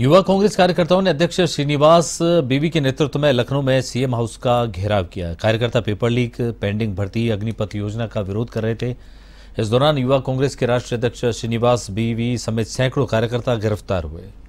युवा कांग्रेस कार्यकर्ताओं ने अध्यक्ष श्रीनिवास बीवी के नेतृत्व में लखनऊ में सीएम हाउस का घेराव किया कार्यकर्ता पेपर लीक पेंडिंग भर्ती अग्निपथ योजना का विरोध कर रहे थे इस दौरान युवा कांग्रेस के राष्ट्रीय अध्यक्ष श्रीनिवास बीवी समेत सैकड़ों कार्यकर्ता गिरफ्तार हुए